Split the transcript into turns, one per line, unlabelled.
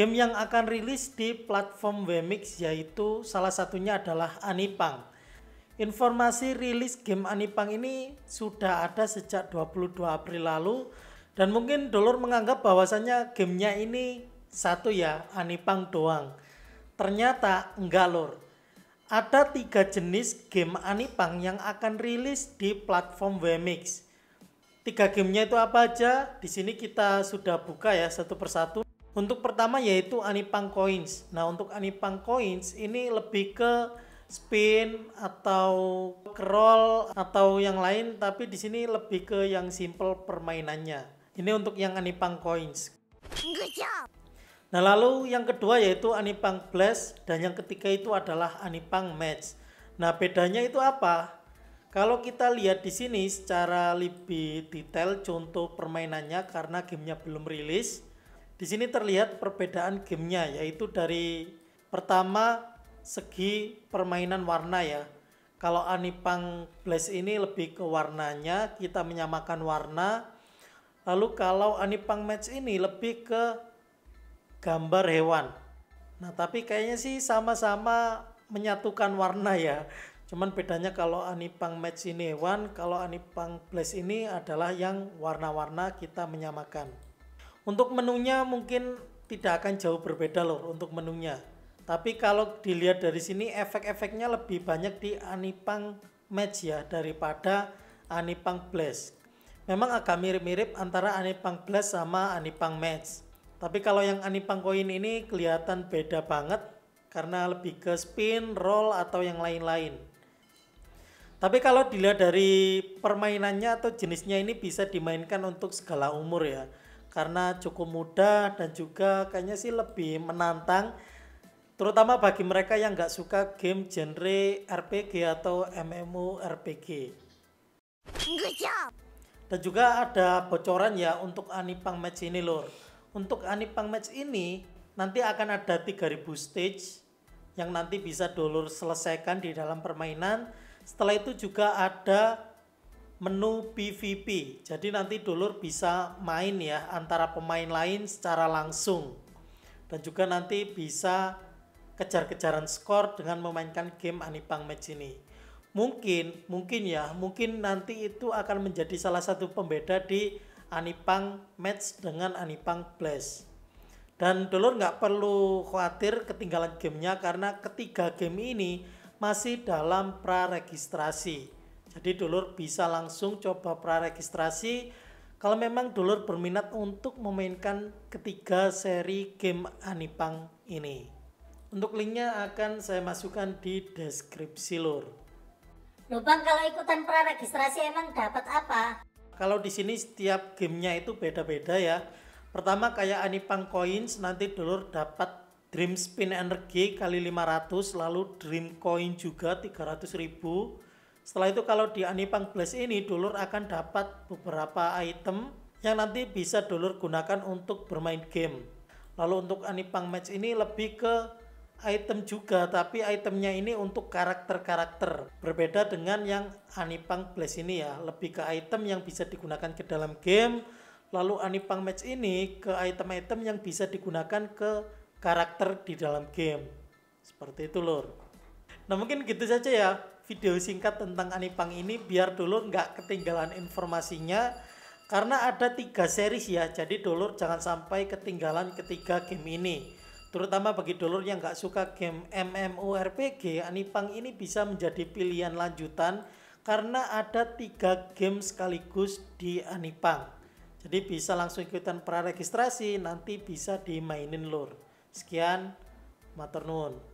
Game yang akan rilis di platform Wemix yaitu salah satunya adalah Anipang. Informasi rilis game Anipang ini sudah ada sejak 22 April lalu dan mungkin Dolor menganggap bahwasannya gamenya ini satu ya Anipang doang. Ternyata enggak lor. Ada tiga jenis game Anipang yang akan rilis di platform Wemix. Tiga gamenya itu apa aja? Di sini kita sudah buka ya satu persatu. Untuk pertama yaitu Anipang Coins. Nah, untuk Anipang Coins ini lebih ke spin atau roll atau yang lain tapi di sini lebih ke yang simple permainannya. Ini untuk yang Anipang Coins. Nah, lalu yang kedua yaitu Anipang Blast dan yang ketiga itu adalah Anipang Match. Nah, bedanya itu apa? Kalau kita lihat di sini secara lebih detail contoh permainannya karena gamenya belum rilis di sini terlihat perbedaan gamenya yaitu dari pertama segi permainan warna ya. Kalau Anipang Blast ini lebih ke warnanya, kita menyamakan warna. Lalu kalau Anipang Match ini lebih ke gambar hewan. Nah, tapi kayaknya sih sama-sama menyatukan warna ya. Cuman bedanya kalau Anipang Match ini hewan, kalau Anipang Blast ini adalah yang warna-warna kita menyamakan. Untuk menunya mungkin tidak akan jauh berbeda loh untuk menunya. Tapi kalau dilihat dari sini efek-efeknya lebih banyak di Anipang Match ya daripada Anipang Blast. Memang agak mirip-mirip antara Anipang Blast sama Anipang Match. Tapi kalau yang Anipang Coin ini kelihatan beda banget karena lebih ke spin, roll atau yang lain-lain. Tapi kalau dilihat dari permainannya atau jenisnya ini bisa dimainkan untuk segala umur ya karena cukup mudah dan juga kayaknya sih lebih menantang terutama bagi mereka yang nggak suka game genre RPG atau MMORPG. RPG. Dan juga ada bocoran ya untuk Anipang Match ini lor. Untuk Anipang Match ini nanti akan ada 3000 stage yang nanti bisa dulur selesaikan di dalam permainan. Setelah itu juga ada menu PVP. Jadi nanti dulur bisa main ya antara pemain lain secara langsung. Dan juga nanti bisa kejar-kejaran skor dengan memainkan game Anipang Match ini. Mungkin, mungkin ya, mungkin nanti itu akan menjadi salah satu pembeda di Anipang Match dengan Anipang Blast. Dan dulur nggak perlu khawatir ketinggalan gamenya karena ketiga game ini masih dalam praregistrasi. Jadi dulur bisa langsung coba praregistrasi kalau memang dulur berminat untuk memainkan ketiga seri game Anipang ini. Untuk linknya akan saya masukkan di deskripsi lur. Lubang kalau ikutan praregistrasi emang dapat apa? Kalau di sini setiap gamenya itu beda-beda ya. Pertama kayak Anipang Coins nanti dulur dapat Dream Spin Energy kali 500 lalu Dream Coin juga 300 ribu setelah itu kalau di Anipang Blast ini dulur akan dapat beberapa item yang nanti bisa dulur gunakan untuk bermain game. Lalu untuk Anipang Match ini lebih ke item juga tapi itemnya ini untuk karakter-karakter berbeda dengan yang Anipang Blast ini ya lebih ke item yang bisa digunakan ke dalam game lalu Anipang Match ini ke item-item yang bisa digunakan ke karakter di dalam game seperti itu lor nah mungkin gitu saja ya video singkat tentang Anipang ini biar dulur nggak ketinggalan informasinya karena ada tiga series ya jadi dulur jangan sampai ketinggalan ketiga game ini terutama bagi dulur yang nggak suka game MMORPG Anipang ini bisa menjadi pilihan lanjutan karena ada tiga game sekaligus di Anipang jadi bisa langsung ikutan pra registrasi nanti bisa dimainin lur sekian maternoon.